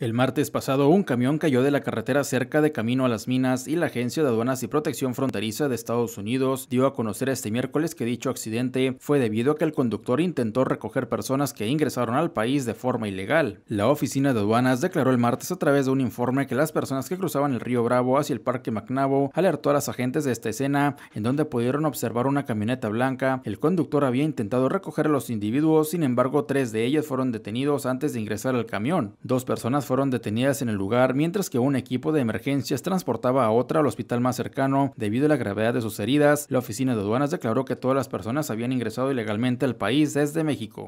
El martes pasado, un camión cayó de la carretera cerca de Camino a las Minas y la Agencia de Aduanas y Protección Fronteriza de Estados Unidos dio a conocer este miércoles que dicho accidente fue debido a que el conductor intentó recoger personas que ingresaron al país de forma ilegal. La Oficina de Aduanas declaró el martes a través de un informe que las personas que cruzaban el río Bravo hacia el Parque McNabo alertó a las agentes de esta escena, en donde pudieron observar una camioneta blanca. El conductor había intentado recoger a los individuos, sin embargo, tres de ellos fueron detenidos antes de ingresar al camión. Dos personas fueron detenidas en el lugar, mientras que un equipo de emergencias transportaba a otra al hospital más cercano debido a la gravedad de sus heridas. La oficina de aduanas declaró que todas las personas habían ingresado ilegalmente al país desde México.